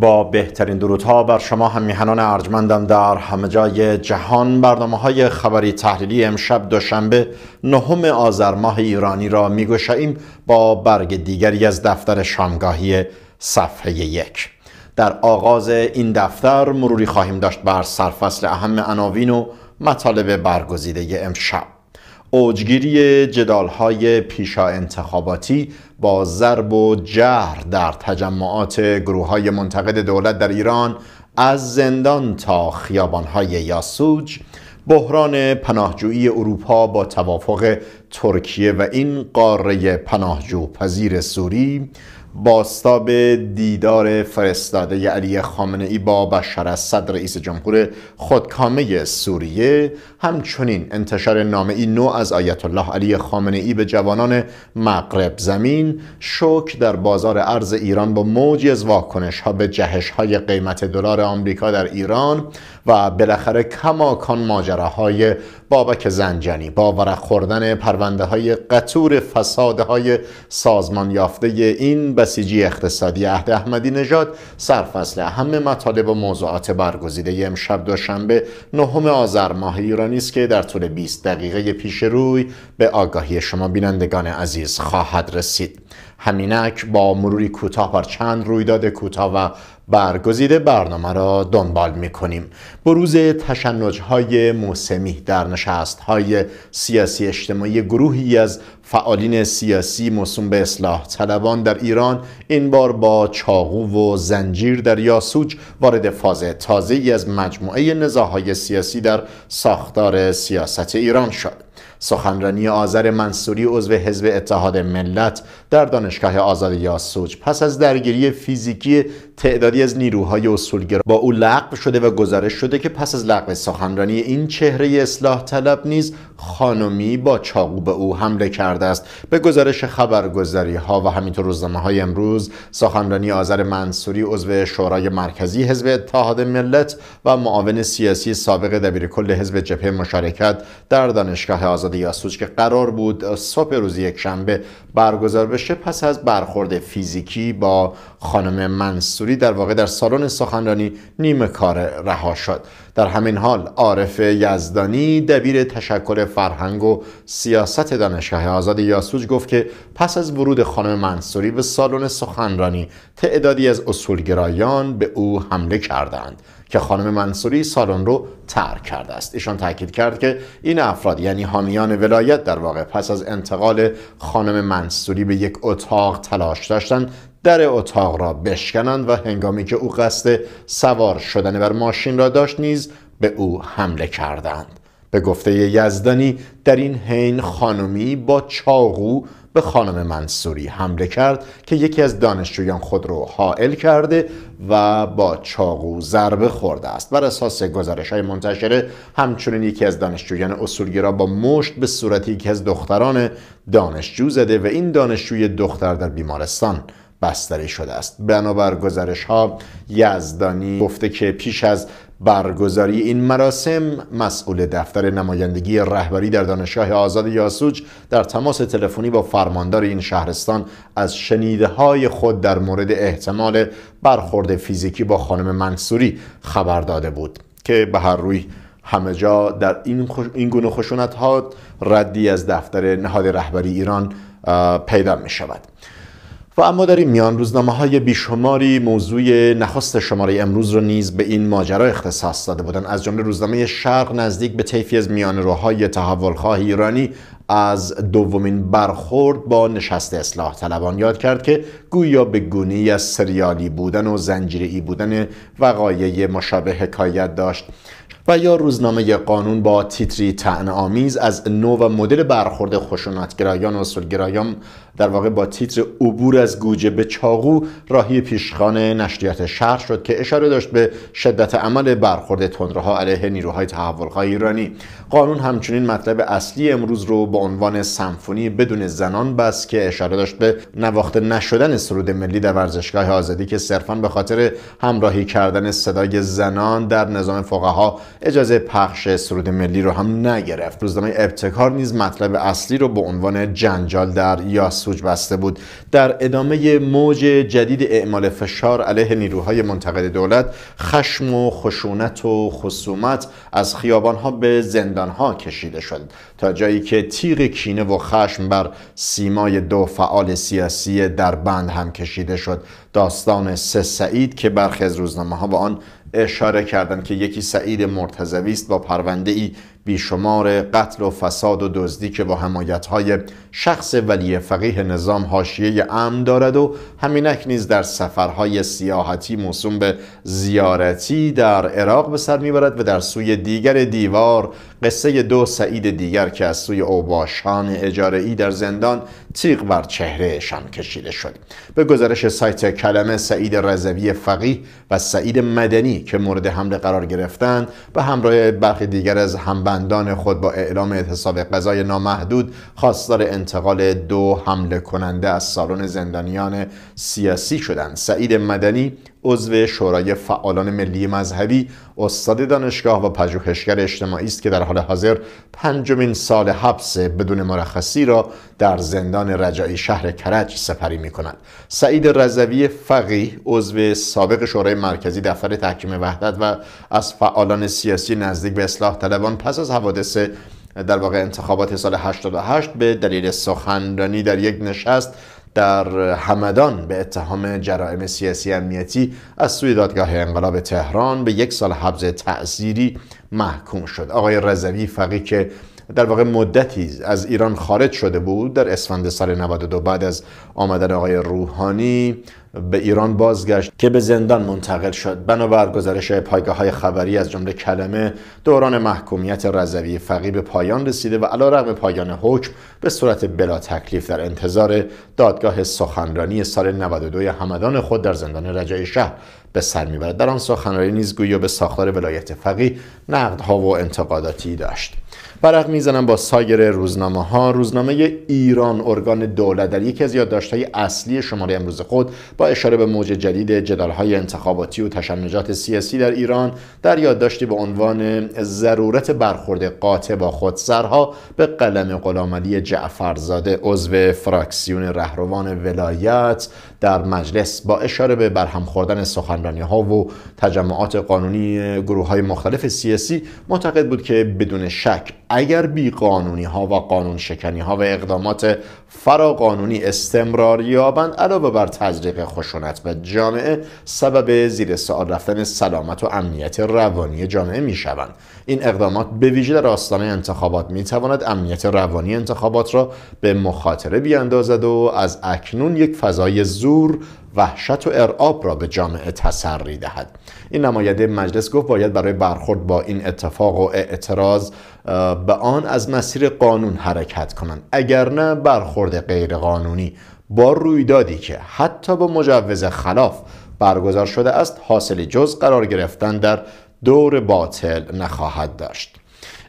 با بهترین درودها بر شما هم میهنان ارجمندم در همه جای جهان برنامه های خبری تحلیلی امشب دوشنبه نهم آذر ماه ایرانی را میگوشیم با برگ دیگری از دفتر شامگاهی صفحه یک در آغاز این دفتر مروری خواهیم داشت بر سرفصل اهم عناوین و مطالب برگزیده امشب اوجگیری های پیشا انتخاباتی با ضرب و جهر در تجمعات گروه های منتقد دولت در ایران از زندان تا خیابانهای یاسوج بحران پناهجویی اروپا با توافق ترکیه و این قاره پناهجو پذیر سوری باستاب دیدار فرستاده علی خامنه ای با بشر اسد رئیس جمهور خودکامه سوریه همچنین انتشار نامه ای نو از آیت الله علی خامنه ای به جوانان مغرب زمین شوک در بازار ارز ایران با موجی از واکنش ها به جهش های قیمت دلار آمریکا در ایران و بالاخره کماکان ماجراهای بابک زنجانی با ورق خوردن پرونده های قطور فساده های سازمان یافته این بسیجی اقتصادی عهد احمدی نژاد سرفصل همه مطالب و موضوعات برگزیده امشب دوشنبه نهم آذر ماه ایرانی است که در طول 20 دقیقه پیش روی به آگاهی شما بینندگان عزیز خواهد رسید همینک با مروری کوتاه بر چند رویداد کوتاه و برگزیده برنامه را دنبال می کنیم بروز تشنج های موسمی در نشست های سیاسی اجتماعی گروهی از فعالین سیاسی موسوم به اصلاح طلبان در ایران این بار با چاقو و زنجیر در یاسوج وارد فاز تازه از مجموعه های سیاسی در ساختار سیاست ایران شد سخنرانی آذر منصوری عضو حزب اتحاد ملت در دانشگاه آزاد یاسوج پس از درگیری فیزیکی تعدادی از نیروهای اصولگرا با او لغو شده و گزارش شده که پس از لغو سخنرانی این چهره اصلاح طلب نیز خانمی با چاقو به او حمله کرده است به گزارش خبرگزاری ها و همینطور روزنامه های امروز سخنرانی آذر منصوری عضو شورای مرکزی حزب اتحاد ملت و معاون سیاسی سابق کل حزب جبهه مشارکت در دانشگاه آزاد یاسوج که قرار بود صبح روز یکشنبه برگزار بشه پس از برخورد فیزیکی با خانم منصوری در واقع در سالن سخنرانی نیمه کار رها شد در همین حال عارف یزدانی دبیر تشکل فرهنگ و سیاست دانشگاه آزاد یاسوج گفت که پس از ورود خانم منصوری به سالن سخنرانی تعدادی از اصولگرایان به او حمله کردند که خانم منصوری سالن رو ترک کرده است ایشان تاکید کرد که این افراد یعنی حامیان ولایت در واقع پس از انتقال خانم منصوری به یک اتاق تلاش داشتند در اتاق را بشکنند و هنگامی که او قصد سوار شدن بر ماشین را داشت نیز به او حمله کردند به گفته یزدانی در این حین خانمی با چاقو به خانم منصوری حمله کرد که یکی از دانشجویان خود را حائل کرده و با چاقو ضربه خورده است بر اساس گزارش های منتشره همچنین یکی از دانشجویان اصولگرا با مشت به صورت یکی از دختران دانشجو زده و این دانشجوی دختر در بیمارستان بستری شده است بنابر گزارش ها یزدانی گفته که پیش از برگزاری این مراسم مسئول دفتر نمایندگی رهبری در دانشگاه آزاد یاسوج در تماس تلفنی با فرماندار این شهرستان از شنیده های خود در مورد احتمال برخورد فیزیکی با خانم منصوری خبر داده بود که به هر روی همه جا در این, این گونه خشونت ها ردی از دفتر نهاد رهبری ایران پیدا می شود و اما در این میان روزنامه های بیشماری موضوع نخست شماره امروز رو نیز به این ماجرا اختصاص داده بودن از جمله روزنامه شرق نزدیک به طیفی از میان روهای تحولخواه ایرانی از دومین برخورد با نشست اصلاح طلبان یاد کرد که گویا به گونی از سریالی بودن و زنجیری بودن وقایع مشابه حکایت داشت و یا روزنامه قانون با تیتری تعن آمیز از نو و مدل برخورد خشونتگرایان و اصولگرایان در واقع با تیتر عبور از گوجه به چاقو راهی پیشخان نشریات شهر شد که اشاره داشت به شدت عمل برخورد تندرها علیه نیروهای تحولخواه ایرانی قانون همچنین مطلب اصلی امروز رو به عنوان سمفونی بدون زنان بس که اشاره داشت به نواخته نشدن سرود ملی در ورزشگاه آزادی که صرفا به خاطر همراهی کردن صدای زنان در نظام فقها اجازه پخش سرود ملی رو هم نگرفت روزنامه ابتکار نیز مطلب اصلی رو به عنوان جنجال در یاسوج بسته بود در ادامه موج جدید اعمال فشار علیه نیروهای منتقد دولت خشم و خشونت و خصومت از خیابانها به زندانها کشیده شد تا جایی که تیغ کینه و خشم بر سیمای دو فعال سیاسی در بند هم کشیده شد داستان سه سعید که برخی از روزنامه ها به آن اشاره کردند که یکی سعید مرتضوی است با پرونده ای بیشمار قتل و فساد و دزدی که با های شخص ولی فقیه نظام حاشیه امن دارد و همینک نیز در سفرهای سیاحتی موسوم به زیارتی در عراق به سر میبرد و در سوی دیگر دیوار قصه دو سعید دیگر که از سوی اوباشان اجاره ای در زندان تیغ بر چهرهشان کشیده شد به گزارش سایت کلمه سعید رضوی فقیه و سعید مدنی که مورد حمله قرار گرفتند به همراه برخی دیگر از همبندان خود با اعلام اعتصاب قضای نامحدود خواستار انتقال دو حمله کننده از سالن زندانیان سیاسی شدند سعید مدنی عضو شورای فعالان ملی مذهبی استاد دانشگاه و پژوهشگر اجتماعی است که در حال حاضر پنجمین سال حبس بدون مرخصی را در زندان رجایی شهر کرج سپری می کند سعید رضوی فقیه عضو سابق شورای مرکزی دفتر تحکیم وحدت و از فعالان سیاسی نزدیک به اصلاح طلبان پس از حوادث در واقع انتخابات سال 88 به دلیل سخنرانی در یک نشست در همدان به اتهام جرائم سیاسی امنیتی از سوی دادگاه انقلاب تهران به یک سال حبس تأثیری محکوم شد آقای رزوی فقی که در واقع مدتی از ایران خارج شده بود در اسفند سال 92 بعد از آمدن آقای روحانی به ایران بازگشت که به زندان منتقل شد بنابر گزارش پایگاه های خبری از جمله کلمه دوران محکومیت رضوی فقی به پایان رسیده و علیرغم پایان حکم به صورت بلا تکلیف در انتظار دادگاه سخنرانی سال 92 همدان خود در زندان رجای شهر به سر میبرد در آن سخنرانی نیز گویا به ساختار ولایت فقی نقدها و انتقاداتی داشت برق میزنم با سایر روزنامه ها روزنامه ایران ارگان دولت در یکی از یادداشت های اصلی شماره امروز خود با اشاره به موج جدید جدال های انتخاباتی و تشنجات سیاسی در ایران در یادداشتی به عنوان ضرورت برخورد قاطع با خود سرها به قلم غلامعلی جعفرزاده عضو فراکسیون رهروان ولایت در مجلس با اشاره به برهم خوردن سخنرانی ها و تجمعات قانونی گروه های مختلف سیاسی معتقد بود که بدون شک اگر قانونی ها و قانون شکنی ها و اقدامات فراقانونی استمرار یابند علاوه بر تزریق خشونت و جامعه سبب زیر سوال رفتن سلامت و امنیت روانی جامعه می شوند این اقدامات به ویژه در آستانه انتخابات می تواند امنیت روانی انتخابات را به مخاطره بیاندازد و از اکنون یک فضای زور وحشت و ارعاب را به جامعه تسری دهد این نماینده مجلس گفت باید برای برخورد با این اتفاق و اعتراض به آن از مسیر قانون حرکت کنند اگر نه برخورد غیرقانونی با رویدادی که حتی با مجوز خلاف برگزار شده است حاصل جز قرار گرفتن در دور باطل نخواهد داشت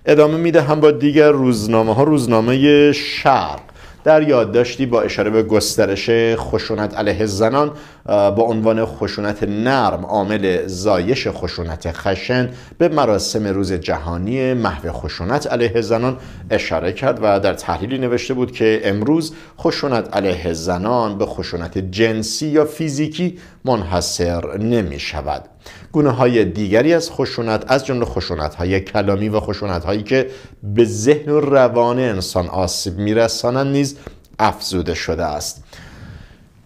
ادامه میده هم با دیگر روزنامه ها روزنامه شرق در یادداشتی با اشاره به گسترش خشونت علیه زنان با عنوان خشونت نرم عامل زایش خشونت خشن به مراسم روز جهانی محو خشونت علیه زنان اشاره کرد و در تحلیلی نوشته بود که امروز خشونت علیه زنان به خشونت جنسی یا فیزیکی منحصر نمی شود گونه های دیگری از خشونت از جمله خشونت های کلامی و خشونت هایی که به ذهن و روان انسان آسیب میرسانند نیز افزوده شده است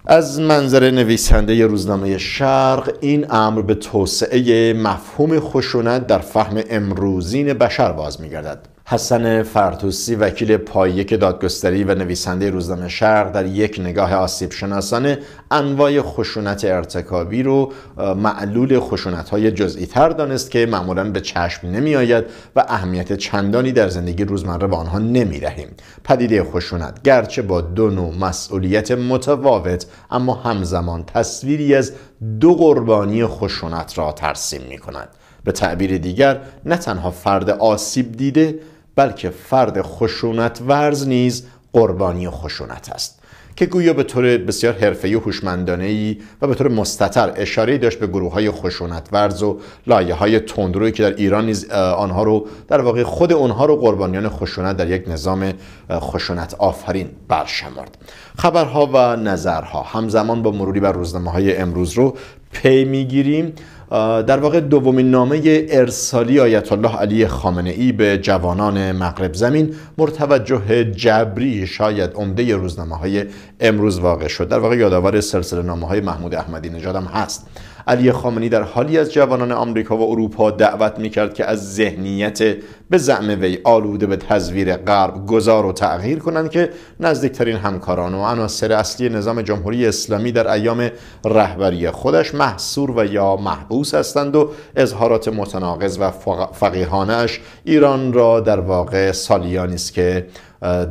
از منظر نویسنده روزنامه شرق این امر به توسعه مفهوم خشونت در فهم امروزین بشر باز میگردد حسن فرتوسی وکیل پاییک دادگستری و نویسنده روزنامه شرق در یک نگاه آسیب شناسانه انواع خشونت ارتکابی رو معلول خشونت های جزئی تر دانست که معمولا به چشم نمی آید و اهمیت چندانی در زندگی روزمره با آنها نمی رهیم پدیده خشونت گرچه با دو نوع مسئولیت متواوت اما همزمان تصویری از دو قربانی خشونت را ترسیم می کند به تعبیر دیگر نه تنها فرد آسیب دیده بلکه فرد خشونت ورز نیز قربانی خشونت است که گویا به طور بسیار حرفه‌ای و هوشمندانه و به طور مستتر اشاره داشت به گروه های خشونت ورز و لایه های تندروی که در ایران نیز آنها رو در واقع خود اونها رو قربانیان خشونت در یک نظام خشونت آفرین برشمرد خبرها و نظرها همزمان با مروری بر روزنامه های امروز رو پی میگیریم در واقع دومین نامه ارسالی آیت الله علی خامنه ای به جوانان مغرب زمین مرتوجه جبری شاید عمده روزنامه های امروز واقع شد در واقع یادآور سلسله نامه های محمود احمدی نژاد هست علی خامنی در حالی از جوانان آمریکا و اروپا دعوت کرد که از ذهنیت به زعم وی آلوده به تزویر غرب گذار و تغییر کنند که نزدیکترین همکاران و عناصر اصلی نظام جمهوری اسلامی در ایام رهبری خودش محصور و یا محبوس هستند و اظهارات متناقض و فقیهانش ایران را در واقع سالیانی است که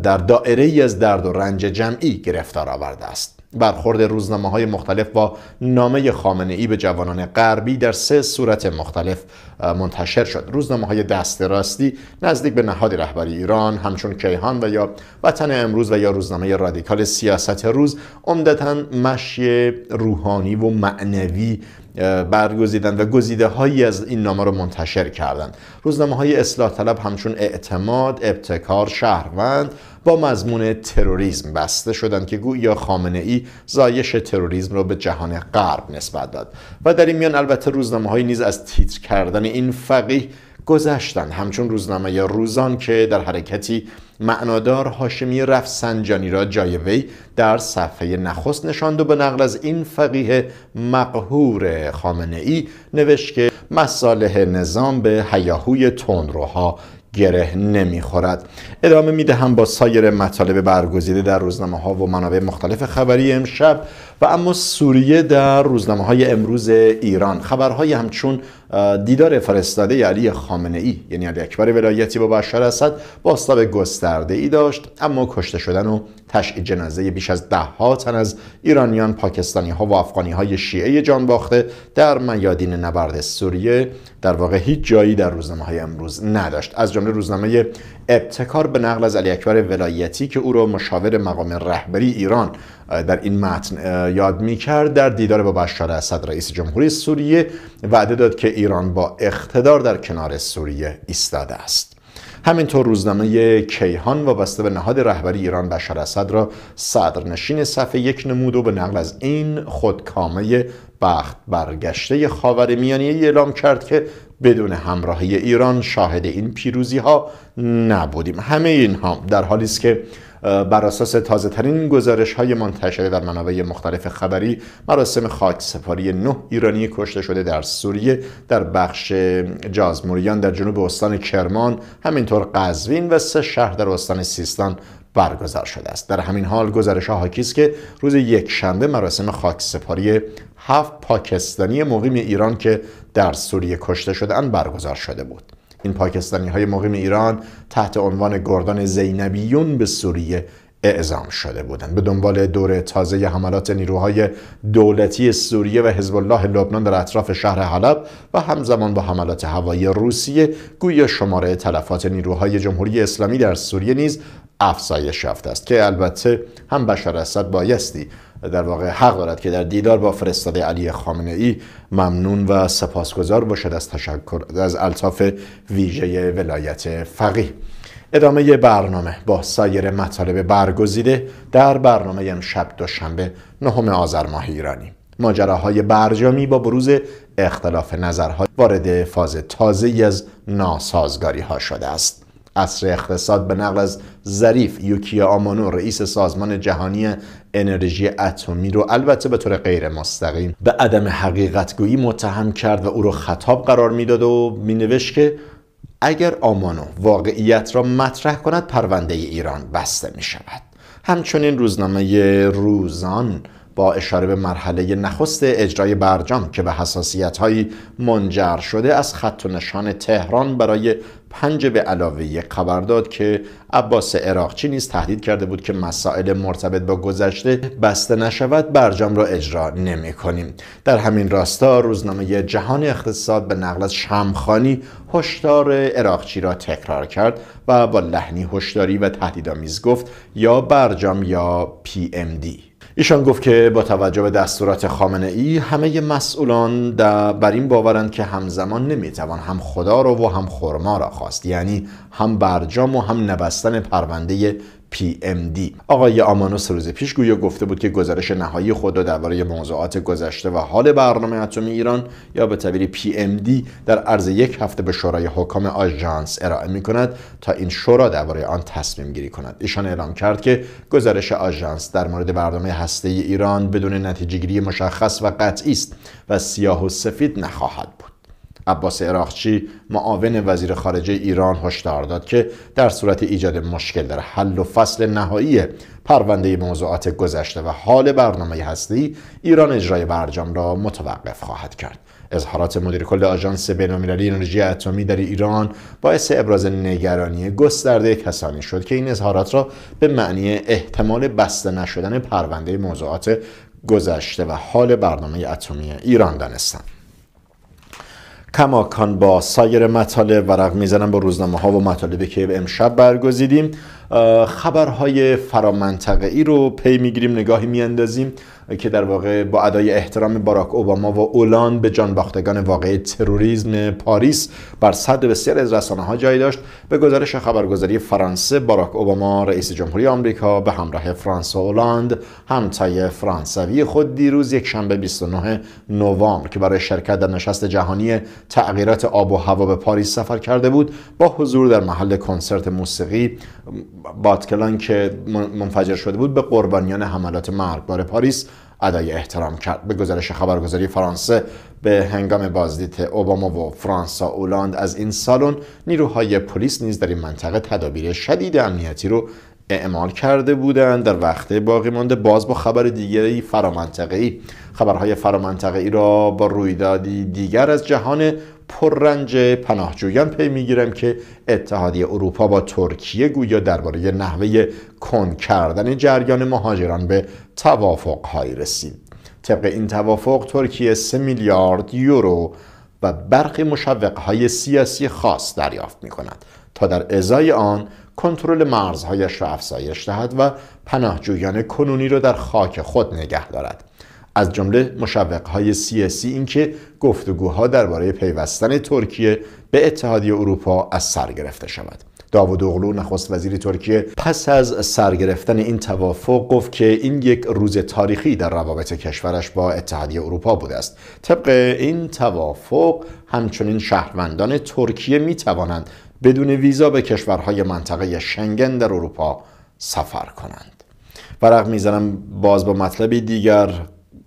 در دائره از درد و رنج جمعی گرفتار آورده است برخورد روزنامه های مختلف با نامه خامنه ای به جوانان غربی در سه صورت مختلف منتشر شد روزنامه های دست راستی نزدیک به نهاد رهبری ایران همچون کیهان و یا وطن امروز و یا روزنامه رادیکال سیاست روز عمدتا مشی روحانی و معنوی برگزیدند و گزیده هایی از این نامه رو منتشر کردند روزنامه های اصلاح طلب همچون اعتماد ابتکار شهروند با مضمون تروریسم بسته شدند که گویا خامنه ای زایش تروریسم را به جهان غرب نسبت داد و در این میان البته روزنامه های نیز از تیتر کردن این فقیه گذشتن همچون روزنامه یا روزان که در حرکتی معنادار هاشمی رفسنجانی را جای وی در صفحه نخست نشاند و به نقل از این فقیه مقهور خامنه ای نوشت که مصالح نظام به هیاهوی تندروها گره نمیخورد ادامه میدهم با سایر مطالب برگزیده در روزنامه ها و منابع مختلف خبری امشب و اما سوریه در روزنامه های امروز ایران خبرهای همچون دیدار فرستاده علی خامنه ای یعنی علی اکبر ولایتی با بشار اسد باستاب گسترده ای داشت اما کشته شدن و تشعی جنازه بیش از ده ها تن از ایرانیان پاکستانی ها و افغانی های شیعه جان باخته در میادین نبرد سوریه در واقع هیچ جایی در روزنامه های امروز نداشت از جمله روزنامه ابتکار به نقل از علی اکبر ولایتی که او را مشاور مقام رهبری ایران در این متن یاد میکرد در دیدار با بشار اسد رئیس جمهوری سوریه وعده داد که ایران با اقتدار در کنار سوریه ایستاده است همینطور روزنامه کیهان وابسته به نهاد رهبری ایران بشار اسد را صدرنشین صفحه یک نمود و به نقل از این خودکامه بخت برگشته خاور میانیه اعلام کرد که بدون همراهی ایران شاهد این پیروزی ها نبودیم همه اینها در حالی است که بر اساس تازه ترین گزارش های منتشره در منابع مختلف خبری مراسم خاک سپاری نه ایرانی کشته شده در سوریه در بخش جازموریان در جنوب استان کرمان همینطور قزوین و سه شهر در استان سیستان برگزار شده است در همین حال گزارش ها حاکی است که روز یک مراسم خاک سپاری هفت پاکستانی مقیم ایران که در سوریه کشته شدهاند برگزار شده بود این پاکستانی های مقیم ایران تحت عنوان گردان زینبیون به سوریه اعزام شده بودند به دنبال دور تازه حملات نیروهای دولتی سوریه و حزب الله لبنان در اطراف شهر حلب و همزمان با حملات هوایی روسیه گویا شماره تلفات نیروهای جمهوری اسلامی در سوریه نیز افزایش یافته است که البته هم بشار اسد بایستی در واقع حق دارد که در دیدار با فرستاده علی خامنه ای ممنون و سپاسگزار باشد از تشکر از الطاف ویژه ولایت فقیه ادامه برنامه با سایر مطالب برگزیده در برنامه امشب دوشنبه نهم آذر ماه ایرانی ماجراهای برجامی با بروز اختلاف نظرها وارد فاز تازه از ناسازگاری ها شده است اصر اقتصاد به نقل از ظریف یوکیا آمانو رئیس سازمان جهانی انرژی اتمی رو البته به طور غیر مستقیم به عدم حقیقتگویی متهم کرد و او را خطاب قرار میداد و مینوشت که اگر آمانو واقعیت را مطرح کند پرونده ایران بسته می شود همچنین روزنامه روزان با اشاره به مرحله نخست اجرای برجام که به حساسیت منجر شده از خط و نشان تهران برای پنج به علاوه یک خبر داد که عباس عراقچی نیز تهدید کرده بود که مسائل مرتبط با گذشته بسته نشود برجام را اجرا نمی کنیم در همین راستا روزنامه جهان اقتصاد به نقل از شمخانی هشدار عراقچی را تکرار کرد و با لحنی هشداری و تهدیدآمیز گفت یا برجام یا پی ام دی ایشان گفت که با توجه به دستورات خامنه ای همه مسئولان بر این باورند که همزمان نمیتوان هم خدا را و هم خورما را خواست یعنی هم برجام و هم نبستن پرونده PMD آقای آمانوس روز پیش گویا گفته بود که گزارش نهایی خود را درباره موضوعات گذشته و حال برنامه اتمی ایران یا به تعبیر PMD در عرض یک هفته به شورای حکام آژانس ارائه می کند تا این شورا درباره آن تصمیم گیری کند ایشان اعلام کرد که گزارش آژانس در مورد برنامه هسته ایران بدون نتیجهگیری مشخص و قطعی است و سیاه و سفید نخواهد بود عباس اراخچی معاون وزیر خارجه ایران هشدار داد که در صورت ایجاد مشکل در حل و فصل نهایی پرونده موضوعات گذشته و حال برنامه هستی ایران اجرای برجام را متوقف خواهد کرد اظهارات مدیر کل آژانس بینالمللی انرژی اتمی در ایران باعث ابراز نگرانی گسترده کسانی شد که این اظهارات را به معنی احتمال بسته نشدن پرونده موضوعات گذشته و حال برنامه اتمی ایران دانستند کماکان با سایر مطالب ورق میزنم با روزنامه ها و مطالبی که امشب برگزیدیم خبرهای فرامنطقه ای رو پی میگیریم نگاهی میاندازیم که در واقع با ادای احترام باراک اوباما و اولان به جان باختگان واقع تروریسم پاریس بر صد بسیار از رسانه ها جای داشت به گزارش خبرگزاری فرانسه باراک اوباما رئیس جمهوری آمریکا به همراه و اولاند همتای فرانسوی خود دیروز یک شنبه 29 نوامبر که برای شرکت در نشست جهانی تغییرات آب و هوا به پاریس سفر کرده بود با حضور در محل کنسرت موسیقی باتکلان که منفجر شده بود به قربانیان حملات مرگبار پاریس ادای احترام کرد به گزارش خبرگزاری فرانسه به هنگام بازدید اوباما و فرانسا اولاند از این سالن نیروهای پلیس نیز در این منطقه تدابیر شدید امنیتی رو اعمال کرده بودند در وقت باقی مانده باز با خبر دیگری فرامنطقه‌ای خبرهای فرامنطقه‌ای را با رویدادی دیگر از جهان پررنج پناهجویان پی میگیرم که اتحادیه اروپا با ترکیه گویا درباره نحوه کن کردن جریان مهاجران به های رسید طبق این توافق ترکیه 3 میلیارد یورو و برخی های سیاسی خاص دریافت می کند تا در ازای آن کنترل مرزهایش را افزایش دهد و پناهجویان کنونی را در خاک خود نگه دارد از جمله مشوقهای سیاسی اینکه گفتگوها درباره پیوستن ترکیه به اتحادیه اروپا از سر گرفته شود اغلو نخست وزیر ترکیه پس از سرگرفتن این توافق گفت که این یک روز تاریخی در روابط کشورش با اتحادیه اروپا بوده است طبق این توافق همچنین شهروندان ترکیه می توانند بدون ویزا به کشورهای منطقه شنگن در اروپا سفر کنند ورق میزنم باز با مطلبی دیگر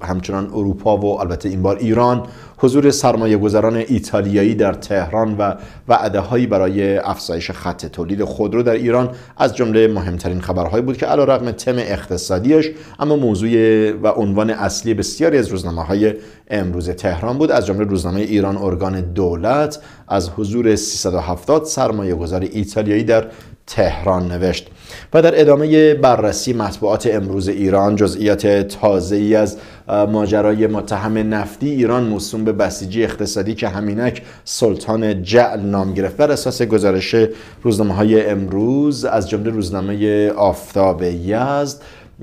همچنان اروپا و البته این بار ایران حضور سرمایه گذاران ایتالیایی در تهران و وعده هایی برای افزایش خط تولید خودرو در ایران از جمله مهمترین خبرهایی بود که علیرغم تم اقتصادیش اما موضوع و عنوان اصلی بسیاری از روزنامه های امروز تهران بود از جمله روزنامه ایران ارگان دولت از حضور 370 سرمایه گذار ایتالیایی در تهران نوشت و در ادامه بررسی مطبوعات امروز ایران جزئیات تازه ای از ماجرای متهم نفتی ایران موسوم به بسیجی اقتصادی که همینک سلطان جعل نام گرفت بر اساس گزارش روزنامه های امروز از جمله روزنامه آفتاب یزد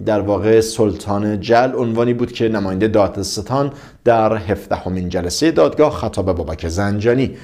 در واقع سلطان جل عنوانی بود که نماینده دادستان در هفدهمین جلسه دادگاه خطاب بابک زنجانی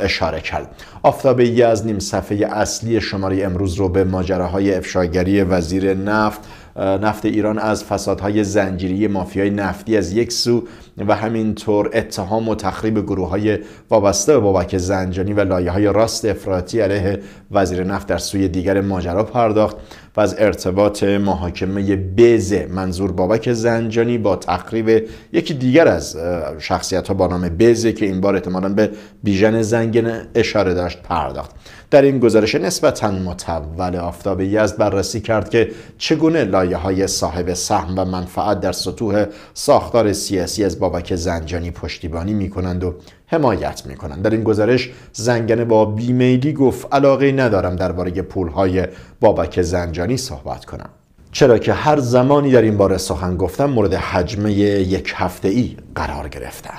اشاره کرد آفتاب از نیم صفحه اصلی شماره امروز رو به ماجراهای افشاگری وزیر نفت نفت ایران از فسادهای زنجیری مافیای نفتی از یک سو و همینطور اتهام و تخریب گروه های وابسته به بابک زنجانی و لایه های راست افراطی علیه وزیر نفت در سوی دیگر ماجرا پرداخت و از ارتباط محاکمه بزه منظور بابک زنجانی با تقریب یکی دیگر از شخصیت ها با نام بزه که این بار احتمالا به بیژن زنگن اشاره داشت پرداخت در این گزارش نسبتا متول آفتاب یزد بررسی کرد که چگونه لایه های صاحب سهم و منفعت در سطوح ساختار سیاسی از بابک زنجانی پشتیبانی می کنند و حمایت میکنند در این گزارش زنگنه با بیمیلی گفت علاقه ندارم درباره پولهای بابک زنجانی صحبت کنم چرا که هر زمانی در این باره سخن گفتم مورد حجمه یک هفته ای قرار گرفتم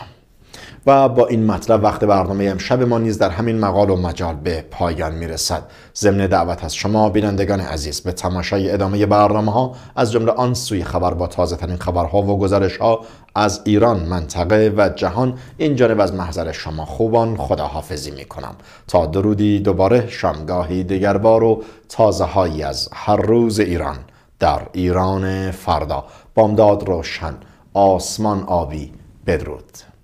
و با این مطلب وقت برنامه امشب ما نیز در همین مقال و مجال به پایان میرسد ضمن دعوت از شما بینندگان عزیز به تماشای ادامه برنامه ها از جمله آن سوی خبر با تازه خبرها و گزارش ها از ایران منطقه و جهان این جانب از محضر شما خوبان خداحافظی می کنم تا درودی دوباره شامگاهی دیگربار و تازه هایی از هر روز ایران در ایران فردا بامداد روشن آسمان آبی بدرود